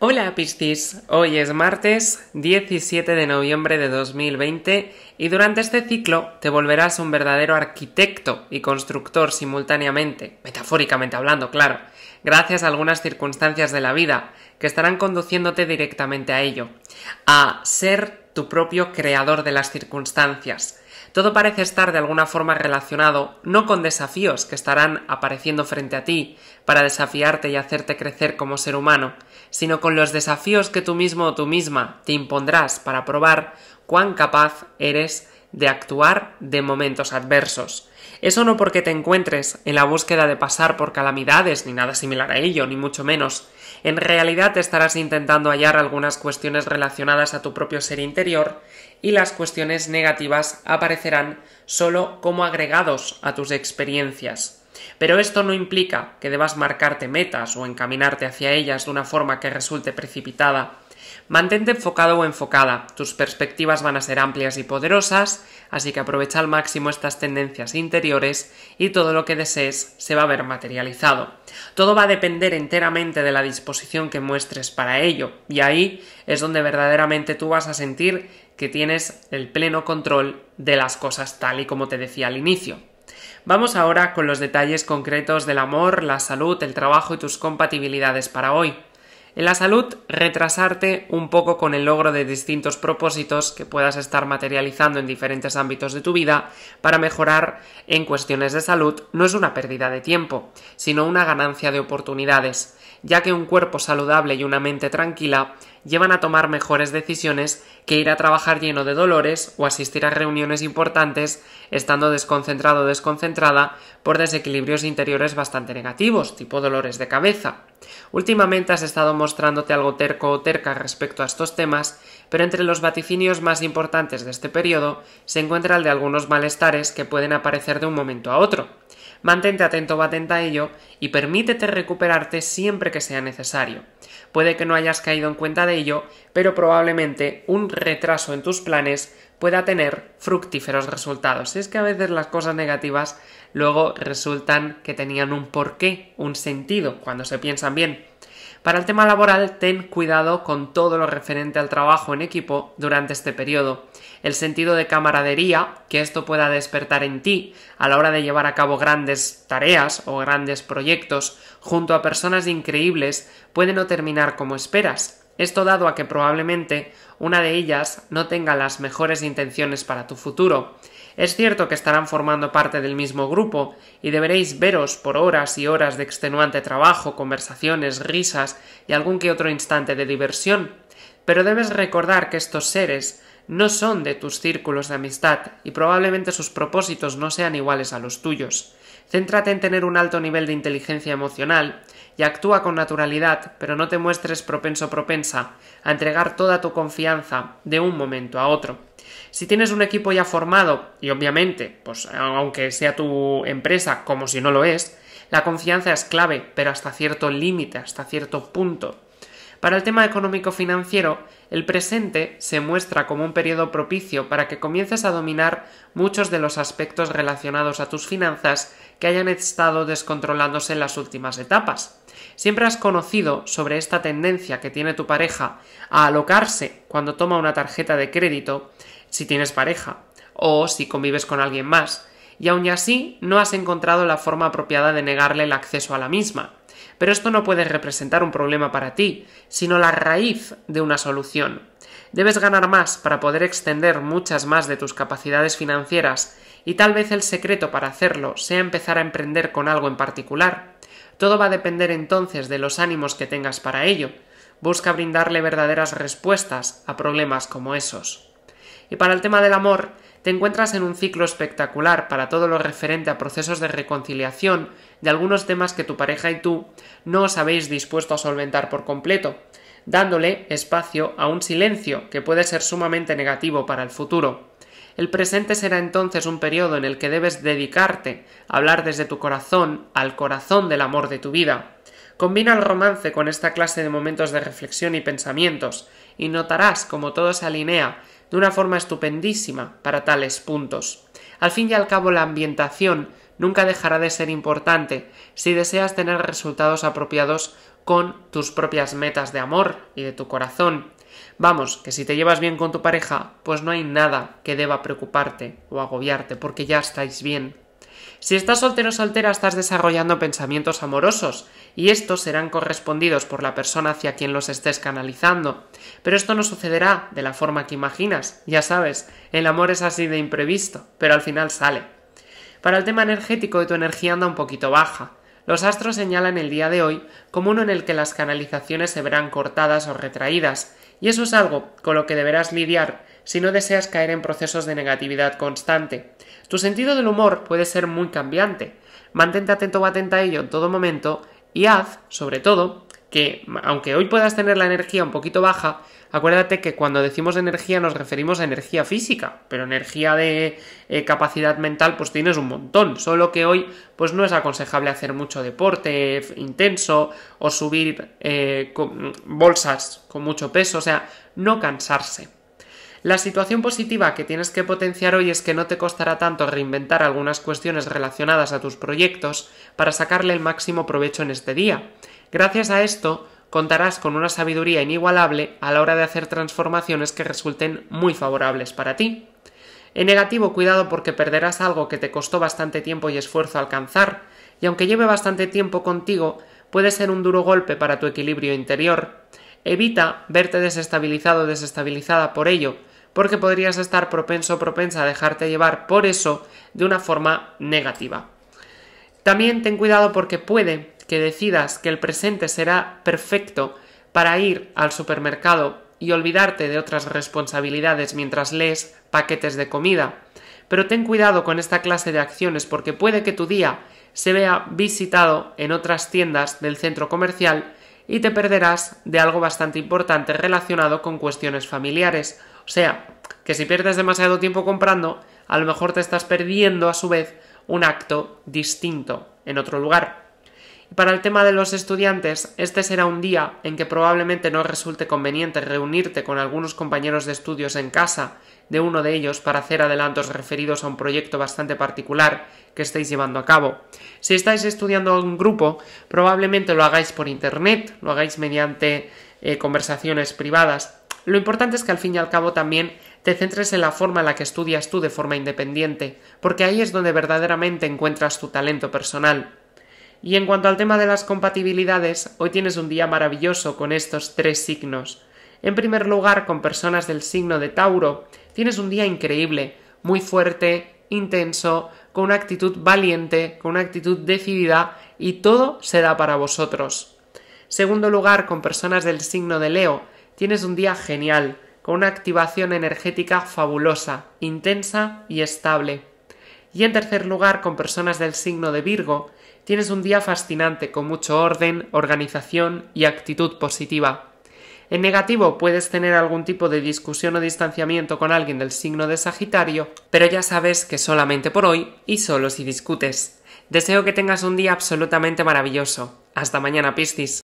Hola Piscis, hoy es martes 17 de noviembre de 2020 y durante este ciclo te volverás un verdadero arquitecto y constructor simultáneamente, metafóricamente hablando, claro, gracias a algunas circunstancias de la vida que estarán conduciéndote directamente a ello, a ser tu propio creador de las circunstancias, todo parece estar de alguna forma relacionado no con desafíos que estarán apareciendo frente a ti para desafiarte y hacerte crecer como ser humano, sino con los desafíos que tú mismo o tú misma te impondrás para probar cuán capaz eres de actuar de momentos adversos. Eso no porque te encuentres en la búsqueda de pasar por calamidades ni nada similar a ello, ni mucho menos, en realidad estarás intentando hallar algunas cuestiones relacionadas a tu propio ser interior y las cuestiones negativas aparecerán solo como agregados a tus experiencias. Pero esto no implica que debas marcarte metas o encaminarte hacia ellas de una forma que resulte precipitada Mantente enfocado o enfocada, tus perspectivas van a ser amplias y poderosas, así que aprovecha al máximo estas tendencias interiores y todo lo que desees se va a ver materializado. Todo va a depender enteramente de la disposición que muestres para ello, y ahí es donde verdaderamente tú vas a sentir que tienes el pleno control de las cosas tal y como te decía al inicio. Vamos ahora con los detalles concretos del amor, la salud, el trabajo y tus compatibilidades para hoy. En la salud, retrasarte un poco con el logro de distintos propósitos que puedas estar materializando en diferentes ámbitos de tu vida para mejorar en cuestiones de salud no es una pérdida de tiempo, sino una ganancia de oportunidades, ya que un cuerpo saludable y una mente tranquila llevan a tomar mejores decisiones que ir a trabajar lleno de dolores o asistir a reuniones importantes estando desconcentrado o desconcentrada por desequilibrios interiores bastante negativos, tipo dolores de cabeza. Últimamente has estado mostrándote algo terco o terca respecto a estos temas, pero entre los vaticinios más importantes de este periodo se encuentra el de algunos malestares que pueden aparecer de un momento a otro. Mantente atento o atenta a ello y permítete recuperarte siempre que sea necesario. Puede que no hayas caído en cuenta de ello, pero probablemente un retraso en tus planes pueda tener fructíferos resultados. Es que a veces las cosas negativas luego resultan que tenían un porqué, un sentido, cuando se piensan bien. Para el tema laboral, ten cuidado con todo lo referente al trabajo en equipo durante este periodo el sentido de camaradería que esto pueda despertar en ti a la hora de llevar a cabo grandes tareas o grandes proyectos junto a personas increíbles puede no terminar como esperas. Esto dado a que probablemente una de ellas no tenga las mejores intenciones para tu futuro. Es cierto que estarán formando parte del mismo grupo y deberéis veros por horas y horas de extenuante trabajo, conversaciones, risas y algún que otro instante de diversión, pero debes recordar que estos seres no son de tus círculos de amistad y probablemente sus propósitos no sean iguales a los tuyos. Céntrate en tener un alto nivel de inteligencia emocional y actúa con naturalidad, pero no te muestres propenso propensa a entregar toda tu confianza de un momento a otro. Si tienes un equipo ya formado, y obviamente, pues aunque sea tu empresa como si no lo es, la confianza es clave, pero hasta cierto límite, hasta cierto punto. Para el tema económico-financiero, el presente se muestra como un periodo propicio para que comiences a dominar muchos de los aspectos relacionados a tus finanzas que hayan estado descontrolándose en las últimas etapas. Siempre has conocido sobre esta tendencia que tiene tu pareja a alocarse cuando toma una tarjeta de crédito, si tienes pareja, o si convives con alguien más, y aun así no has encontrado la forma apropiada de negarle el acceso a la misma. Pero esto no puede representar un problema para ti, sino la raíz de una solución. Debes ganar más para poder extender muchas más de tus capacidades financieras, y tal vez el secreto para hacerlo sea empezar a emprender con algo en particular. Todo va a depender entonces de los ánimos que tengas para ello. Busca brindarle verdaderas respuestas a problemas como esos. Y para el tema del amor, te encuentras en un ciclo espectacular para todo lo referente a procesos de reconciliación de algunos temas que tu pareja y tú no os habéis dispuesto a solventar por completo, dándole espacio a un silencio que puede ser sumamente negativo para el futuro. El presente será entonces un periodo en el que debes dedicarte a hablar desde tu corazón al corazón del amor de tu vida. Combina el romance con esta clase de momentos de reflexión y pensamientos, y notarás como todo se alinea de una forma estupendísima para tales puntos. Al fin y al cabo la ambientación nunca dejará de ser importante si deseas tener resultados apropiados con tus propias metas de amor y de tu corazón. Vamos, que si te llevas bien con tu pareja, pues no hay nada que deba preocuparte o agobiarte, porque ya estáis bien. Si estás soltero o soltera, estás desarrollando pensamientos amorosos y estos serán correspondidos por la persona hacia quien los estés canalizando. Pero esto no sucederá de la forma que imaginas. Ya sabes, el amor es así de imprevisto, pero al final sale. Para el tema energético, tu energía anda un poquito baja. Los astros señalan el día de hoy como uno en el que las canalizaciones se verán cortadas o retraídas, y eso es algo con lo que deberás lidiar si no deseas caer en procesos de negatividad constante. Tu sentido del humor puede ser muy cambiante. Mantente atento o atenta a ello en todo momento y haz, sobre todo, que aunque hoy puedas tener la energía un poquito baja, acuérdate que cuando decimos energía nos referimos a energía física, pero energía de eh, capacidad mental pues tienes un montón, solo que hoy pues no es aconsejable hacer mucho deporte intenso o subir eh, bolsas con mucho peso, o sea, no cansarse. La situación positiva que tienes que potenciar hoy es que no te costará tanto reinventar algunas cuestiones relacionadas a tus proyectos para sacarle el máximo provecho en este día. Gracias a esto, contarás con una sabiduría inigualable a la hora de hacer transformaciones que resulten muy favorables para ti. En negativo, cuidado porque perderás algo que te costó bastante tiempo y esfuerzo alcanzar, y aunque lleve bastante tiempo contigo, puede ser un duro golpe para tu equilibrio interior. Evita verte desestabilizado o desestabilizada por ello, porque podrías estar propenso o propensa a dejarte llevar por eso de una forma negativa. También ten cuidado porque puede que decidas que el presente será perfecto para ir al supermercado y olvidarte de otras responsabilidades mientras lees paquetes de comida. Pero ten cuidado con esta clase de acciones porque puede que tu día se vea visitado en otras tiendas del centro comercial y te perderás de algo bastante importante relacionado con cuestiones familiares o sea, que si pierdes demasiado tiempo comprando, a lo mejor te estás perdiendo a su vez un acto distinto en otro lugar. Y para el tema de los estudiantes, este será un día en que probablemente no resulte conveniente reunirte con algunos compañeros de estudios en casa de uno de ellos para hacer adelantos referidos a un proyecto bastante particular que estáis llevando a cabo. Si estáis estudiando en grupo, probablemente lo hagáis por internet, lo hagáis mediante eh, conversaciones privadas lo importante es que al fin y al cabo también te centres en la forma en la que estudias tú de forma independiente, porque ahí es donde verdaderamente encuentras tu talento personal. Y en cuanto al tema de las compatibilidades, hoy tienes un día maravilloso con estos tres signos. En primer lugar, con personas del signo de Tauro, tienes un día increíble, muy fuerte, intenso, con una actitud valiente, con una actitud decidida y todo se da para vosotros. Segundo lugar, con personas del signo de Leo, Tienes un día genial, con una activación energética fabulosa, intensa y estable. Y en tercer lugar, con personas del signo de Virgo, tienes un día fascinante, con mucho orden, organización y actitud positiva. En negativo puedes tener algún tipo de discusión o distanciamiento con alguien del signo de Sagitario, pero ya sabes que solamente por hoy y solo si discutes. Deseo que tengas un día absolutamente maravilloso. Hasta mañana, Piscis.